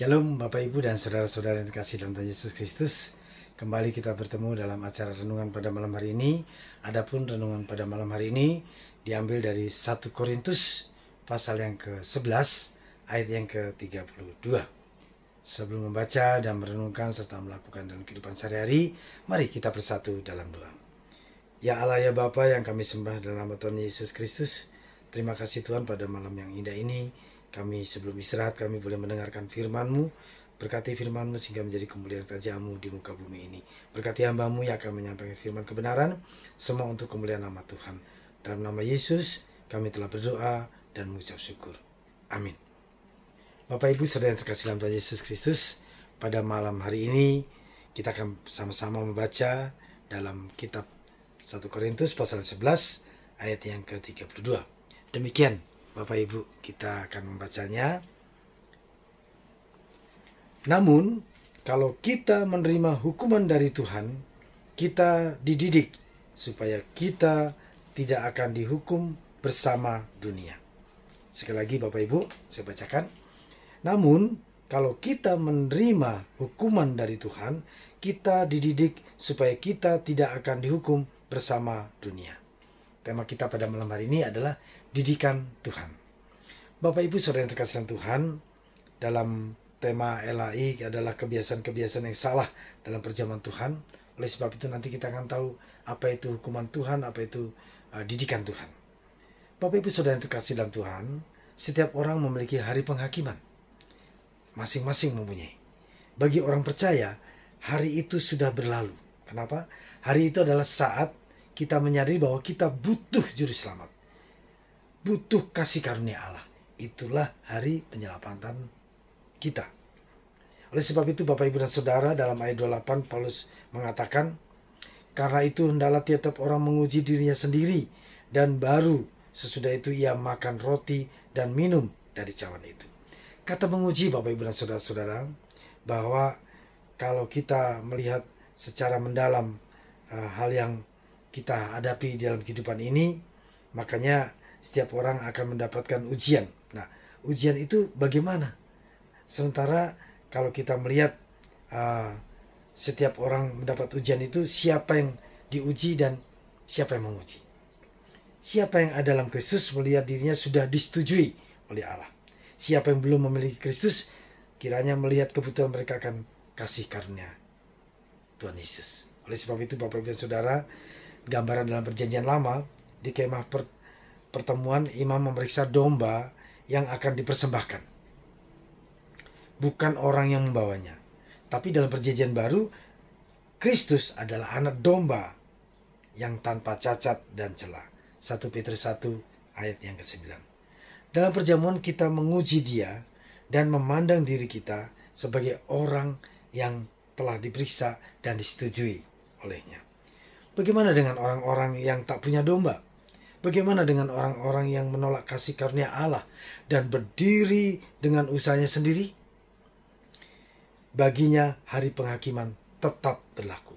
Shalom Bapak Ibu dan Saudara-saudara yang dikasih dalam Tuhan Yesus Kristus Kembali kita bertemu dalam acara renungan pada malam hari ini Adapun renungan pada malam hari ini Diambil dari 1 Korintus Pasal yang ke-11 Ayat yang ke-32 Sebelum membaca dan merenungkan serta melakukan dalam kehidupan sehari-hari Mari kita bersatu dalam doa Ya Allah ya Bapa yang kami sembah dalam nama Tuhan Yesus Kristus Terima kasih Tuhan pada malam yang indah ini kami sebelum istirahat kami boleh mendengarkan firman-Mu. Berkati firman-Mu sehingga menjadi kemuliaan kerjamu di muka bumi ini. Berkati hambamu yang akan menyampaikan firman kebenaran. Semua untuk kemuliaan nama Tuhan. Dalam nama Yesus kami telah berdoa dan mengucap syukur. Amin. Bapak Ibu Saudara yang terkasih dalam Tuhan Yesus Kristus. Pada malam hari ini kita akan sama-sama membaca dalam kitab 1 Korintus pasal 11 ayat yang ke-32. Demikian Bapak Ibu, kita akan membacanya. Namun, kalau kita menerima hukuman dari Tuhan, kita dididik supaya kita tidak akan dihukum bersama dunia. Sekali lagi Bapak Ibu, saya bacakan. Namun, kalau kita menerima hukuman dari Tuhan, kita dididik supaya kita tidak akan dihukum bersama dunia. Tema kita pada malam hari ini adalah didikan Tuhan. Bapak Ibu Saudara yang terkasih Tuhan, dalam tema LAI adalah kebiasaan-kebiasaan yang salah dalam perjamuan Tuhan. Oleh sebab itu nanti kita akan tahu apa itu hukuman Tuhan, apa itu uh, didikan Tuhan. Bapak Ibu Saudara yang terkasih dalam Tuhan, setiap orang memiliki hari penghakiman. Masing-masing mempunyai. Bagi orang percaya, hari itu sudah berlalu. Kenapa? Hari itu adalah saat kita menyadari bahwa kita butuh juru selamat butuh kasih karunia Allah. Itulah hari penyelamatan kita. Oleh sebab itu Bapak Ibu dan Saudara dalam ayat 28 Paulus mengatakan karena itu hendaklah tiap-tiap orang menguji dirinya sendiri dan baru sesudah itu ia makan roti dan minum dari cawan itu. Kata menguji Bapak Ibu dan Saudara-saudara bahwa kalau kita melihat secara mendalam uh, hal yang kita hadapi dalam kehidupan ini, makanya setiap orang akan mendapatkan ujian. Nah, ujian itu bagaimana? Sementara kalau kita melihat uh, setiap orang mendapat ujian itu siapa yang diuji dan siapa yang menguji. Siapa yang ada dalam Kristus melihat dirinya sudah disetujui oleh Allah. Siapa yang belum memiliki Kristus kiranya melihat kebutuhan mereka akan kasih karunia Tuhan Yesus. Oleh sebab itu Bapak Ibu dan Saudara, gambaran dalam perjanjian lama di kemah per pertemuan imam memeriksa domba yang akan dipersembahkan. Bukan orang yang membawanya. Tapi dalam perjanjian baru, Kristus adalah anak domba yang tanpa cacat dan celah. 1 Petrus 1 ayat yang ke-9. Dalam perjamuan kita menguji dia dan memandang diri kita sebagai orang yang telah diperiksa dan disetujui olehnya. Bagaimana dengan orang-orang yang tak punya domba? Bagaimana dengan orang-orang yang menolak kasih karunia Allah dan berdiri dengan usahanya sendiri? Baginya hari penghakiman tetap berlaku.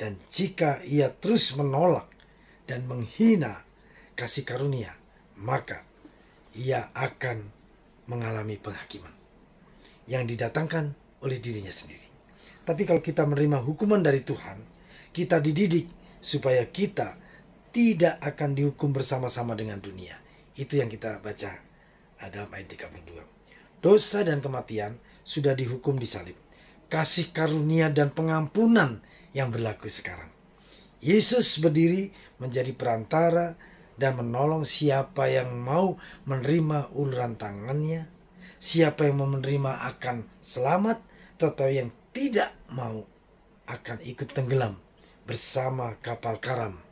Dan jika ia terus menolak dan menghina kasih karunia, maka ia akan mengalami penghakiman yang didatangkan oleh dirinya sendiri. Tapi kalau kita menerima hukuman dari Tuhan, kita dididik supaya kita tidak akan dihukum bersama-sama dengan dunia. Itu yang kita baca dalam ayat 32. Dosa dan kematian sudah dihukum di salib. Kasih karunia dan pengampunan yang berlaku sekarang. Yesus berdiri menjadi perantara dan menolong siapa yang mau menerima uluran tangannya. Siapa yang mau menerima akan selamat, tetapi yang tidak mau akan ikut tenggelam bersama kapal karam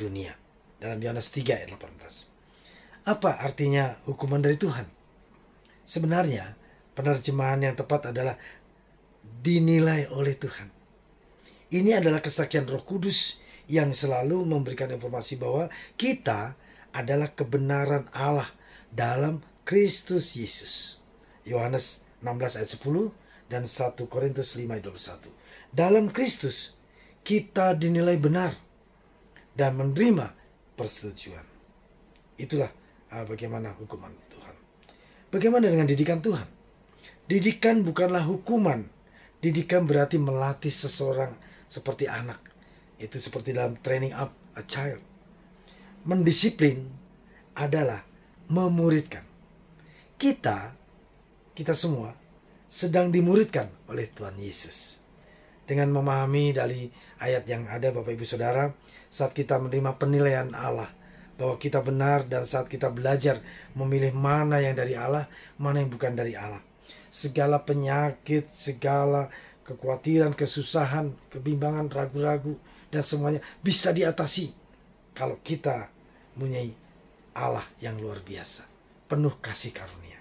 dunia. Dalam Yohanes 3 ayat 18. Apa artinya hukuman dari Tuhan? Sebenarnya penerjemahan yang tepat adalah dinilai oleh Tuhan. Ini adalah kesaksian Roh Kudus yang selalu memberikan informasi bahwa kita adalah kebenaran Allah dalam Kristus Yesus. Yohanes 16 ayat 10 dan 1 Korintus 5 ayat 21. Dalam Kristus kita dinilai benar dan menerima persetujuan. Itulah uh, bagaimana hukuman Tuhan. Bagaimana dengan didikan Tuhan? Didikan bukanlah hukuman. Didikan berarti melatih seseorang seperti anak. Itu seperti dalam training up a child. Mendisiplin adalah memuridkan. Kita, kita semua sedang dimuridkan oleh Tuhan Yesus dengan memahami dari ayat yang ada Bapak Ibu Saudara saat kita menerima penilaian Allah bahwa kita benar dan saat kita belajar memilih mana yang dari Allah, mana yang bukan dari Allah. Segala penyakit, segala kekhawatiran, kesusahan, kebimbangan, ragu-ragu dan semuanya bisa diatasi kalau kita mempunyai Allah yang luar biasa, penuh kasih karunia.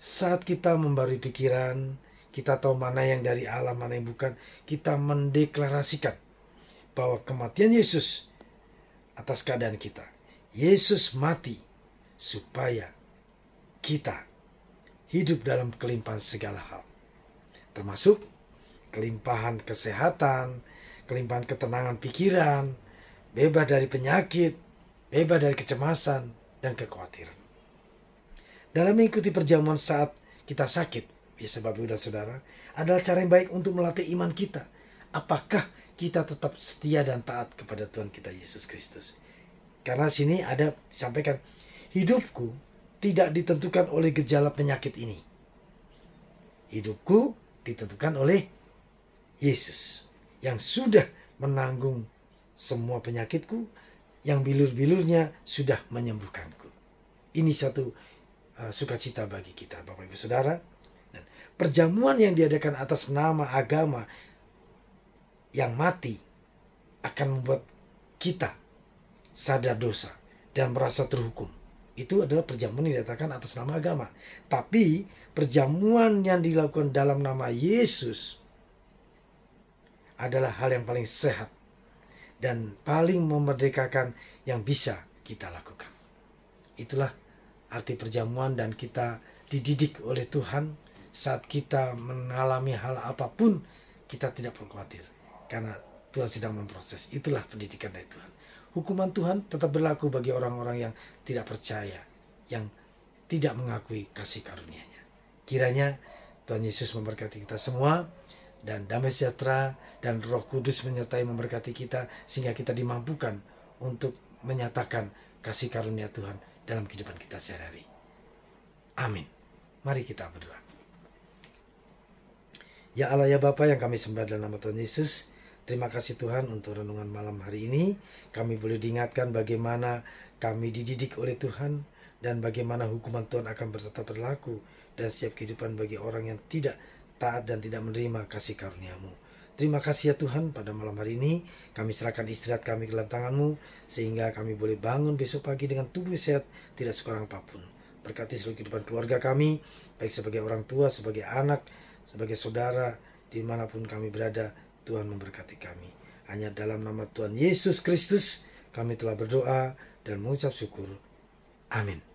Saat kita membarui pikiran, kita tahu mana yang dari Allah, mana yang bukan. Kita mendeklarasikan bahwa kematian Yesus atas keadaan kita. Yesus mati supaya kita hidup dalam kelimpahan segala hal. Termasuk kelimpahan kesehatan, kelimpahan ketenangan pikiran, bebas dari penyakit, bebas dari kecemasan dan kekhawatiran. Dalam mengikuti perjamuan saat kita sakit, biasa ya, Bapak dan Saudara, adalah cara yang baik untuk melatih iman kita. Apakah kita tetap setia dan taat kepada Tuhan kita Yesus Kristus? Karena sini ada disampaikan, hidupku tidak ditentukan oleh gejala penyakit ini. Hidupku ditentukan oleh Yesus yang sudah menanggung semua penyakitku, yang bilur-bilurnya sudah menyembuhkanku. Ini satu uh, sukacita bagi kita, Bapak Ibu Saudara Perjamuan yang diadakan atas nama agama yang mati akan membuat kita sadar dosa dan merasa terhukum. Itu adalah perjamuan yang diadakan atas nama agama. Tapi perjamuan yang dilakukan dalam nama Yesus adalah hal yang paling sehat dan paling memerdekakan yang bisa kita lakukan. Itulah arti perjamuan dan kita dididik oleh Tuhan saat kita mengalami hal apapun, kita tidak perlu khawatir. Karena Tuhan sedang memproses. Itulah pendidikan dari Tuhan. Hukuman Tuhan tetap berlaku bagi orang-orang yang tidak percaya, yang tidak mengakui kasih karunia-Nya. Kiranya Tuhan Yesus memberkati kita semua dan damai sejahtera dan Roh Kudus menyertai memberkati kita sehingga kita dimampukan untuk menyatakan kasih karunia Tuhan dalam kehidupan kita sehari-hari. Amin. Mari kita berdoa. Ya Allah ya Bapa yang kami sembah dalam nama Tuhan Yesus, terima kasih Tuhan untuk renungan malam hari ini. Kami boleh diingatkan bagaimana kami dididik oleh Tuhan dan bagaimana hukuman Tuhan akan bertetap berlaku dan setiap kehidupan bagi orang yang tidak taat dan tidak menerima kasih karuniamu. Terima kasih ya Tuhan pada malam hari ini kami serahkan istirahat kami ke dalam tanganmu sehingga kami boleh bangun besok pagi dengan tubuh sehat tidak sekurang apapun. Berkati seluruh kehidupan keluarga kami baik sebagai orang tua, sebagai anak, sebagai saudara dimanapun kami berada. Tuhan memberkati kami. Hanya dalam nama Tuhan Yesus Kristus kami telah berdoa dan mengucap syukur. Amin.